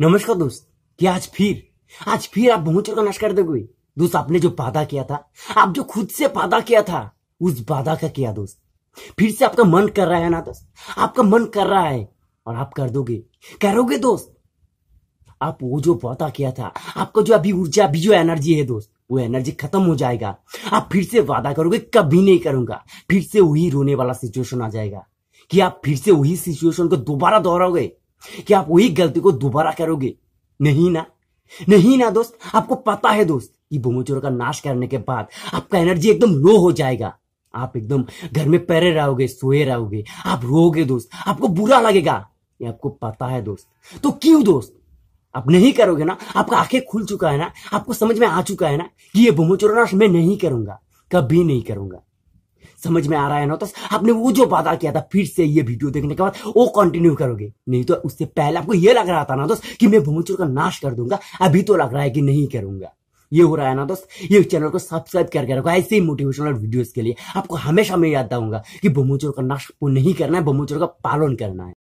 नमस्कार दोस्त क्या आज फिर आज फिर आप बहुत का नाश कर दोगे दोस्त आपने जो वादा किया था आप जो खुद से वादा किया था उस वादा का किया दोस्त फिर से आपका मन कर रहा है ना दोस्त आपका मन कर रहा है और आप कर दोगे करोगे दोस्त आप वो जो वादा किया था आपका जो अभी ऊर्जा अभी जो एनर्जी है दोस्त वो एनर्जी खत्म हो जाएगा आप फिर से वादा करोगे कभी नहीं करूंगा फिर से वही रोने वाला सिचुएशन आ जाएगा कि आप फिर से वही सिचुएशन को दोबारा दोहराओगे कि आप वही गलती को दोबारा करोगे नहीं ना नहीं ना दोस्त आपको पता है दोस्त ये बोमोचोर का नाश करने के बाद आपका एनर्जी एकदम लो हो जाएगा आप एकदम घर में पैरे रहोगे सोए रहोगे आप रोगे दोस्त आपको बुरा लगेगा ये आपको पता है दोस्त तो क्यों दोस्त आप नहीं करोगे ना आपका आंखें खुल चुका है ना आपको समझ में आ चुका है ना कि ये नाश मैं नहीं करूंगा कभी नहीं करूंगा समझ में आ रहा है ना तो आपने वो जो वादा किया था फिर से ये वीडियो देखने के बाद वो कंटिन्यू करोगे नहीं तो उससे पहले आपको ये लग रहा था ना दोस्त कि मैं भूमचूर का नाश कर दूंगा अभी तो लग रहा है कि नहीं करूंगा ये हो रहा है ना दोस्त ये चैनल को सब्सक्राइब करके रखो ऐसे ही मोटिवेशनल वीडियोस के लिए आपको हमेशा मैं याद दूंगा कि बमोचोर का नाश को नहीं करना है बमोचोर का पालन करना है